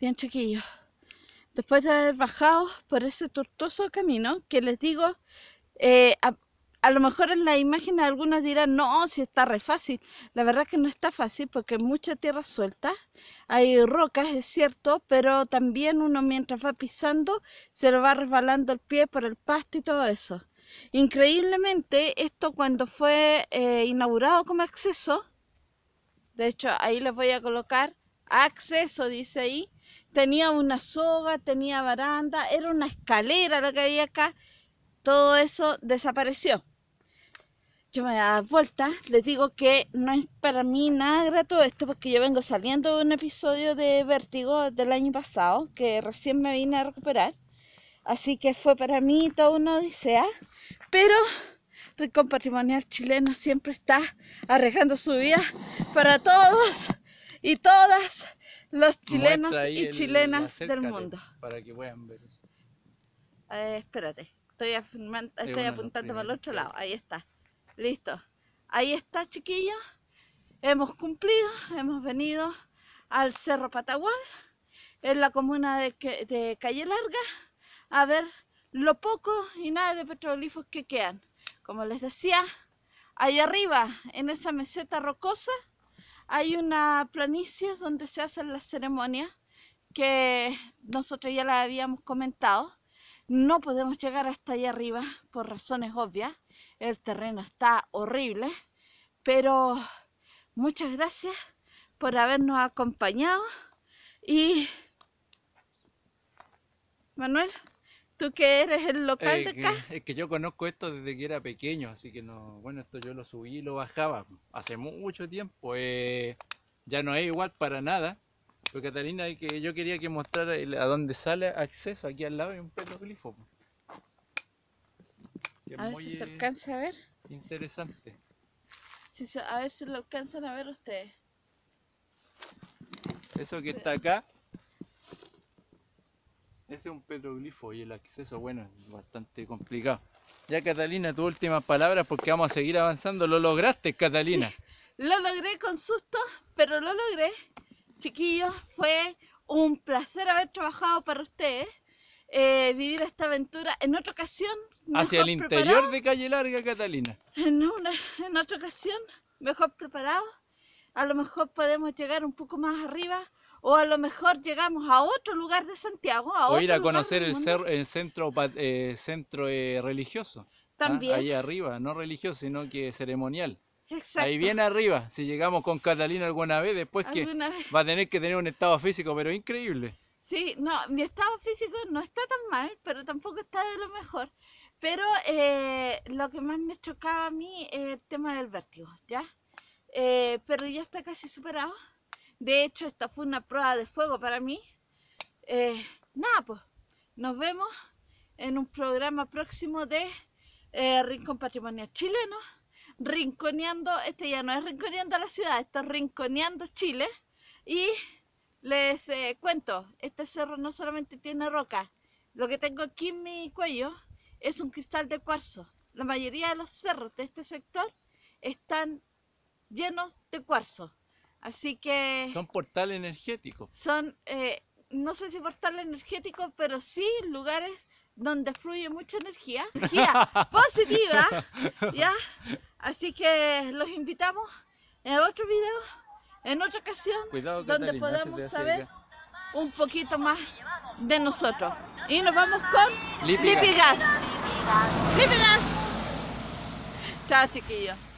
Bien, chiquillos. Después de haber bajado por ese tortuoso camino, que les digo, eh, a, lo mejor en la imagen algunos dirán, no, si está re fácil. La verdad que no está fácil porque hay mucha tierra suelta, hay rocas, es cierto, pero también uno mientras va pisando se lo va resbalando el pie por el pasto y todo eso. Increíblemente, esto cuando fue eh, inaugurado como acceso, de hecho ahí les voy a colocar acceso, dice ahí. Tenía una soga, tenía baranda, era una escalera lo que había acá. Todo eso desapareció. Yo me daba vuelta, les digo que no es para mí nada grato esto porque yo vengo saliendo de un episodio de vértigo del año pasado que recién me vine a recuperar. Así que fue para mí toda una odisea, pero Rincón Patrimonial Chileno siempre está arriesgando su vida para todos y todas los chilenos y chilenas del mundo. Para que puedan ver eh, espérate, estoy, estoy apuntando para el otro lado. Ahí está. Listo. Ahí está, chiquillos. Hemos cumplido, hemos venido al Cerro Patagual, en la comuna de, de Calle Larga, a ver lo poco y nada de petroglifos que quedan. Como les decía, ahí arriba, en esa meseta rocosa, hay una planicie donde se hacen las ceremonias que nosotros ya la habíamos comentado. No podemos llegar hasta allá arriba por razones obvias. El terreno está horrible, pero muchas gracias por habernos acompañado y Manuel Tú qué eres el local eh, de acá. es que yo conozco esto desde que era pequeño, así que no, bueno, esto yo lo subí y lo bajaba hace mucho tiempo. Eh, ya no es igual para nada. Pero Catalina, que yo quería que mostrara a dónde sale acceso, aquí al lado hay un petroglifo. A ver si se alcanza a ver. Interesante. Si a ver si lo alcanzan a ver ustedes. Eso que está acá ese es un petroglifo y el acceso, bueno, es bastante complicado. Ya Catalina, tu última palabra porque vamos a seguir avanzando. Lo lograste, Catalina. lo logré con susto, pero lo logré. Chiquillos, fue un placer haber trabajado para ustedes. Eh, vivir esta aventura en otra ocasión. Hacia el interior de Calle Larga, Catalina. en otra ocasión, mejor preparado. A lo mejor podemos llegar un poco más arriba o a lo mejor llegamos a otro lugar de Santiago. A o ir a conocer el, centro, eh, centro eh, religioso. ¿ah? También. Ahí arriba, no religioso, sino que ceremonial. Exacto. Ahí bien arriba, si llegamos con Catalina alguna vez, después que va a tener que tener un estado físico, pero increíble. Sí, no, mi estado físico no está tan mal, pero tampoco está de lo mejor. Pero eh, lo que más me chocaba a mí es el tema del vértigo, ¿ya? pero ya está casi superado. De hecho, esta fue una prueba de fuego para mí. Eh, nada, pues, nos vemos en un programa próximo de rincon eh, Rincón Chileno. Rinconeando, este ya no es rinconeando la ciudad, está rinconeando Chile. Y les eh, cuento, este cerro no solamente tiene roca, lo que tengo aquí en mi cuello es un cristal de cuarzo. La mayoría de los cerros de este sector están llenos de cuarzo. Así que... Son portales energéticos. Son, eh, no sé si portales energéticos, pero sí lugares donde fluye mucha energía, energía positiva, ¿ya? Así que los invitamos en otro video, en otra ocasión, donde podamos saber un poquito más de nosotros. Y nos vamos con Lipigas. Lipigas. Lipigas. Chao, chiquillos.